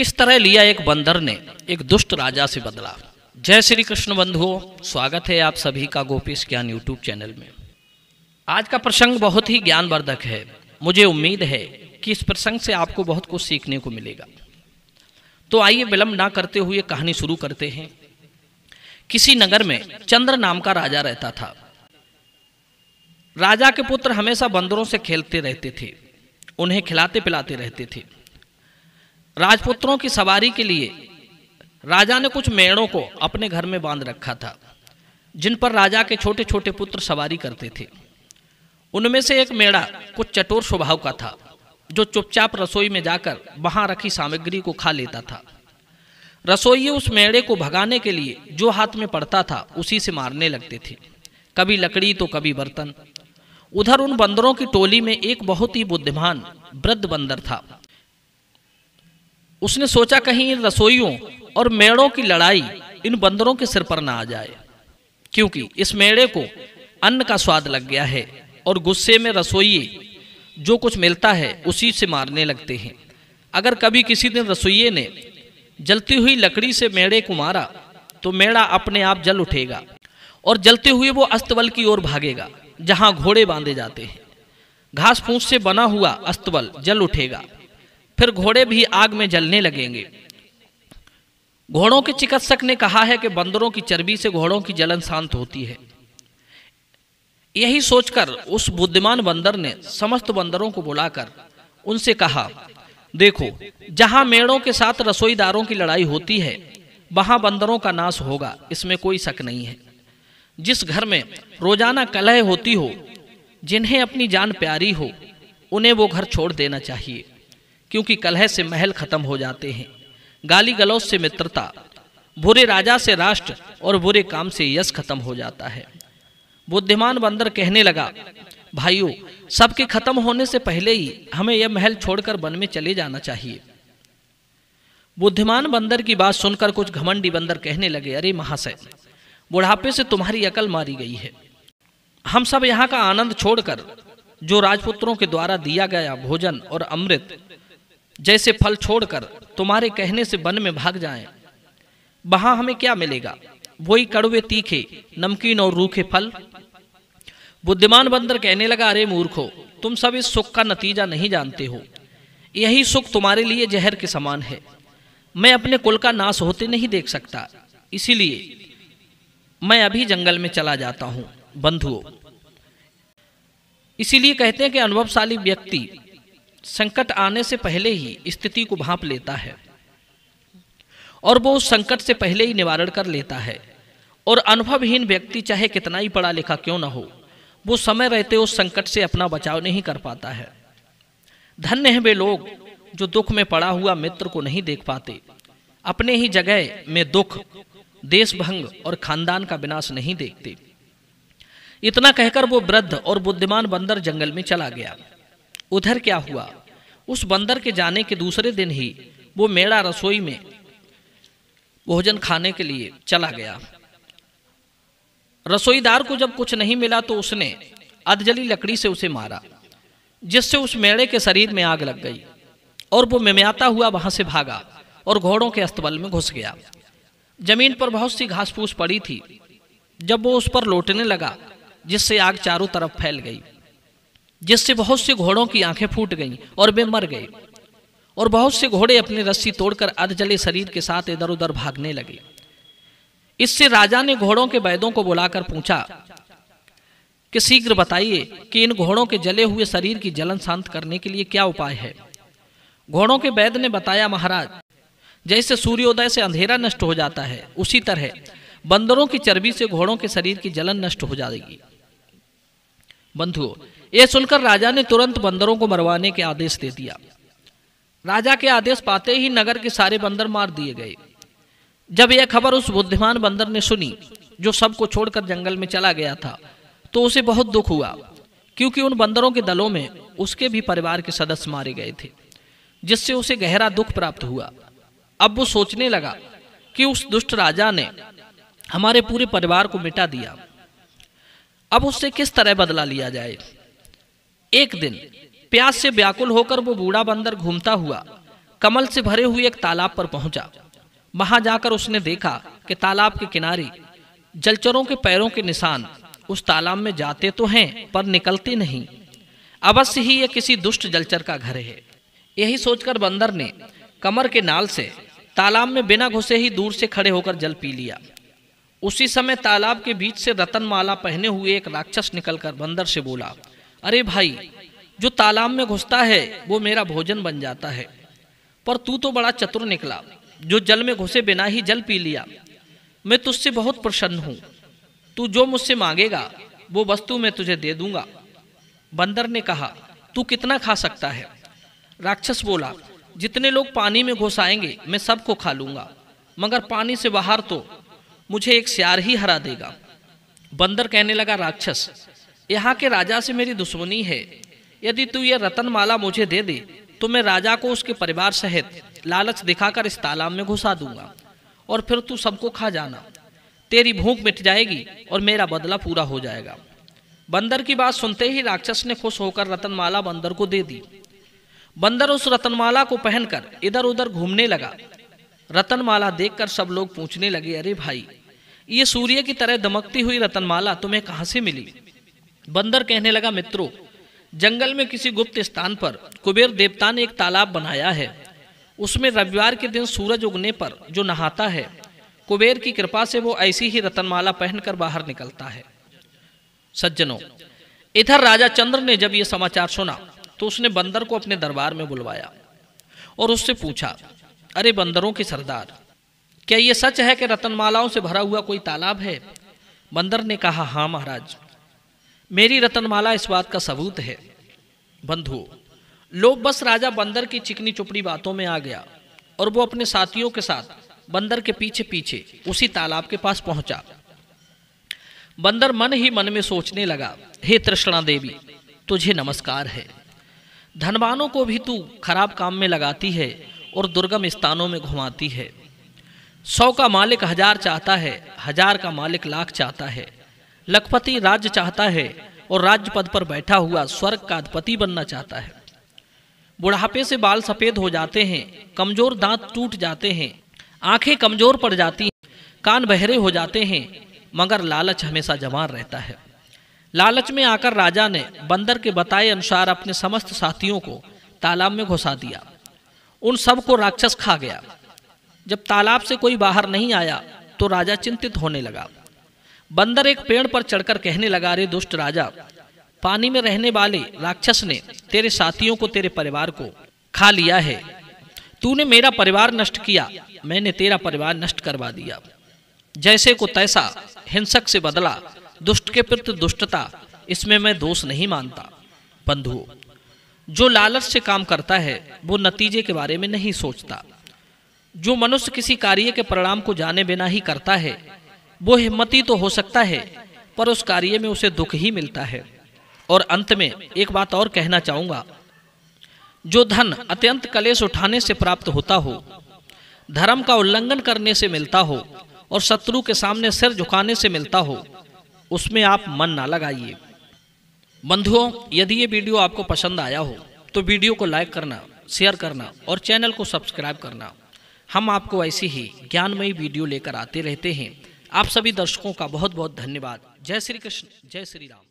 किस तरह लिया एक बंदर ने एक दुष्ट राजा से बदला जय श्री कृष्ण बंधुओं स्वागत है आप सभी का गोपीस ज्ञान यूट्यूब चैनल में आज का प्रसंग बहुत ही ज्ञानवर्धक है मुझे उम्मीद है कि इस प्रसंग से आपको बहुत कुछ सीखने को मिलेगा तो आइए विलंब ना करते हुए कहानी शुरू करते हैं किसी नगर में चंद्र नाम का राजा रहता था राजा के पुत्र हमेशा बंदरों से खेलते रहते थे उन्हें खिलाते पिलाते रहते थे राजपुत्रों की सवारी के लिए राजा ने कुछ मेड़ों को अपने घर में बांध रखा था जिन पर राजा के छोटे छोटे पुत्र सवारी करते थे उनमें से एक मेड़ा कुछ चटोर स्वभाव का था जो चुपचाप रसोई में जाकर वहां रखी सामग्री को खा लेता था रसोई उस मेड़े को भगाने के लिए जो हाथ में पड़ता था उसी से मारने लगते थे कभी लकड़ी तो कभी बर्तन उधर उन बंदरों की टोली में एक बहुत ही बुद्धिमान वृद्ध बंदर था उसने सोचा कहीं इन रसोइयों और मेड़ों की लड़ाई इन बंदरों के सिर पर ना आ जाए क्योंकि इस मेड़े को अन्न का स्वाद लग गया है और गुस्से में रसोइये जो कुछ मिलता है उसी से मारने लगते हैं अगर कभी किसी दिन रसोइये ने जलती हुई लकड़ी से मेड़े को मारा तो मेड़ा अपने आप जल उठेगा और जलते हुए वो अस्तबल की ओर भागेगा जहां घोड़े बांधे जाते हैं घास फूस से बना हुआ अस्तबल जल उठेगा फिर घोड़े भी आग में जलने लगेंगे घोड़ों के चिकित्सक ने कहा है कि बंदरों की चर्बी से घोड़ों की जलन शांत होती है यही सोचकर उस बुद्धिमान बंदर ने समस्त बंदरों को बुलाकर उनसे कहा देखो जहां मेड़ों के साथ रसोईदारों की लड़ाई होती है वहां बंदरों का नाश होगा इसमें कोई शक नहीं है जिस घर में रोजाना कलह होती हो जिन्हें अपनी जान प्यारी हो उन्हें वो घर छोड़ देना चाहिए क्योंकि कलह से महल खत्म हो जाते हैं गाली गलौज से मित्रता बुरे राजा से राष्ट्र और बुरे काम से यश खत्म हो जाता है बुद्धिमान बंदर कहने लगा भाइयों सबके खत्म होने से पहले ही हमें यह महल छोड़कर वन में चले जाना चाहिए बुद्धिमान बंदर की बात सुनकर कुछ घमंडी बंदर कहने लगे अरे महाशय बुढ़ापे से तुम्हारी अकल मारी गई है हम सब यहाँ का आनंद छोड़कर जो राजपुत्रों के द्वारा दिया गया भोजन और अमृत जैसे फल छोड़कर तुम्हारे कहने से वन में भाग जाएं वहां हमें क्या मिलेगा वही कड़वे तीखे नमकीन और रूखे फल बुद्धिमान बंदर कहने लगा अरे मूर्खो तुम सब इस सुख का नतीजा नहीं जानते हो यही सुख तुम्हारे लिए जहर के समान है मैं अपने कुल का नाश होते नहीं देख सकता इसीलिए मैं अभी जंगल में चला जाता हूं बंधुओं इसीलिए कहते हैं कि अनुभवशाली व्यक्ति संकट आने से पहले ही स्थिति को भांप लेता है और वो उस संकट से पहले ही निवारण कर लेता है और अनुभवहीन व्यक्ति चाहे कितना ही पढ़ा लिखा क्यों ना हो वो समय रहते उस संकट से अपना बचाव नहीं कर पाता है धन्य है वे लोग जो दुख में पड़ा हुआ मित्र को नहीं देख पाते अपने ही जगह में दुख देश भंग और खानदान का विनाश नहीं देखते इतना कहकर वो वृद्ध और बुद्धिमान बंदर जंगल में चला गया उधर क्या हुआ उस बंदर के जाने के दूसरे दिन ही वो मेड़ा रसोई में भोजन खाने के लिए चला गया रसोईदार को जब कुछ नहीं मिला तो उसने अधजली लकड़ी से उसे मारा जिससे उस मेड़े के शरीर में आग लग गई और वो मिमयाता हुआ वहां से भागा और घोड़ों के अस्तबल में घुस गया जमीन पर बहुत सी घास फूस पड़ी थी जब वो उस पर लौटने लगा जिससे आग चारों तरफ फैल गई जिससे बहुत से घोड़ों की आंखें फूट गईं और वे मर गए और बहुत से घोड़े अपनी रस्सी तोड़कर अधजले शरीर के साथ इधर उधर भागने लगे इससे राजा ने घोड़ों के वैदों को बुलाकर पूछा कि शीघ्र बताइए कि इन घोड़ों के जले हुए शरीर की जलन शांत करने के लिए क्या उपाय है घोड़ों के वैद ने बताया महाराज जैसे सूर्योदय से अंधेरा नष्ट हो जाता है उसी तरह बंदरों की चर्बी से घोड़ों के शरीर की जलन नष्ट हो जाएगी बंधुओं यह सुनकर राजा ने तुरंत बंदरों को मरवाने के आदेश दे दिया राजा के आदेश पाते ही नगर के सारे बंदर मार दिए गए जब यह खबर उस बुद्धिमान बंदर ने सुनी जो सबको छोड़कर जंगल में चला गया था तो उसे बहुत दुख हुआ क्योंकि उन बंदरों के दलों में उसके भी परिवार के सदस्य मारे गए थे जिससे उसे गहरा दुख प्राप्त हुआ अब वो सोचने लगा कि उस दुष्ट राजा ने हमारे पूरे परिवार को मिटा दिया अब उससे किस तरह बदला लिया जाए एक दिन प्यास से व्याकुल होकर वो बूढ़ा बंदर घूमता हुआ कमल से भरे हुए एक तालाब पर पहुंचा वहां जाकर उसने देखा कि तालाब के किनारे जलचरों के पैरों के निशान उस तालाब में जाते तो हैं पर निकलते नहीं अवश्य ही यह किसी दुष्ट जलचर का घर है यही सोचकर बंदर ने कमर के नाल से तालाब में बिना घुसे ही दूर से खड़े होकर जल पी लिया उसी समय तालाब के बीच से रतन माला पहने हुए एक राक्षस निकलकर बंदर से बोला अरे भाई जो तालाब में घुसता है वो मेरा भोजन बन जाता है पर तू तो बड़ा चतुर निकला जो जल में घुसे बिना ही जल पी लिया मैं तुझसे बहुत प्रसन्न हूँ तू जो मुझसे मांगेगा वो वस्तु मैं तुझे दे दूंगा बंदर ने कहा तू कितना खा सकता है राक्षस बोला जितने लोग पानी में घुस आएंगे मैं सबको खा लूंगा मगर पानी से बाहर तो मुझे एक सियार ही हरा देगा बंदर कहने लगा राक्षस यहाँ के राजा से मेरी दुश्मनी है यदि तू यह रतन माला मुझे दे दे तो मैं राजा को उसके परिवार सहित लालच दिखाकर इस तालाब में घुसा दूंगा और फिर तू सबको खा जाना तेरी भूख मिट जाएगी और मेरा बदला पूरा हो जाएगा बंदर की बात सुनते ही राक्षस ने खुश होकर रतनमाला बंदर को दे दी बंदर उस रतनमाला को पहनकर इधर उधर घूमने लगा रतनमाला देखकर सब लोग पूछने लगे अरे भाई ये सूर्य की तरह दमकती हुई रतनमाला तुम्हें कहां से मिली बंदर कहने लगा मित्रों जंगल में किसी गुप्त स्थान पर कुबेर देवता ने एक तालाब बनाया है उसमें रविवार के दिन सूरज उगने पर जो नहाता है कुबेर की कृपा से वो ऐसी ही रतनमाला पहनकर बाहर निकलता है सज्जनों इधर राजा चंद्र ने जब यह समाचार सुना तो उसने बंदर को अपने दरबार में बुलवाया और उससे पूछा अरे बंदरों के सरदार क्या ये सच है कि रतनमालाओं से भरा हुआ कोई तालाब है बंदर ने कहा हां महाराज मेरी रतनमाला इस बात का सबूत है बंधु लोग बस राजा बंदर की चिकनी चुपड़ी बातों में आ गया और वो अपने साथियों के साथ बंदर के पीछे पीछे उसी तालाब के पास पहुंचा बंदर मन ही मन में सोचने लगा हे तृष्णा देवी तुझे नमस्कार है धनवानों को भी तू खराब काम में लगाती है और दुर्गम स्थानों में घुमाती है सौ का मालिक हजार चाहता है हजार का मालिक लाख चाहता है लखपति राज्य चाहता है और राज्य पद पर बैठा हुआ स्वर्ग का अधिपति बनना चाहता है बुढ़ापे से बाल सफेद हो जाते हैं कमजोर दांत टूट जाते हैं आंखें कमजोर पड़ जाती हैं कान बहरे हो जाते हैं मगर लालच हमेशा जवान रहता है लालच में आकर राजा ने बंदर के बताए अनुसार अपने समस्त साथियों को तालाब में घुसा दिया उन सबको राक्षस खा गया जब तालाब से कोई बाहर नहीं आया तो राजा चिंतित होने लगा बंदर एक पेड़ पर चढ़कर कहने लगा रे दुष्ट राजा पानी में रहने वाले राक्षस ने तेरे साथियों को तेरे परिवार को खा लिया है तूने मेरा परिवार नष्ट किया मैंने तेरा परिवार नष्ट करवा दिया जैसे को तैसा हिंसक से बदला दुष्ट के प्रति दुष्टता इसमें मैं दोष नहीं मानता बंधुओं जो लालच से काम करता है वो नतीजे के बारे में नहीं सोचता जो मनुष्य किसी कार्य के परिणाम को जाने बिना ही करता है वो हिम्मती तो हो सकता है पर उस कार्य में उसे दुख ही मिलता है और अंत में एक बात और कहना चाहूंगा जो धन अत्यंत कलेश उठाने से प्राप्त होता हो धर्म का उल्लंघन करने से मिलता हो और शत्रु के सामने सिर झुकाने से मिलता हो उसमें आप मन ना लगाइए बंधुओं यदि ये वीडियो आपको पसंद आया हो तो वीडियो को लाइक करना शेयर करना और चैनल को सब्सक्राइब करना हम आपको ऐसे ही ज्ञानमयी वीडियो लेकर आते रहते हैं आप सभी दर्शकों का बहुत बहुत धन्यवाद जय श्री कृष्ण जय श्री राम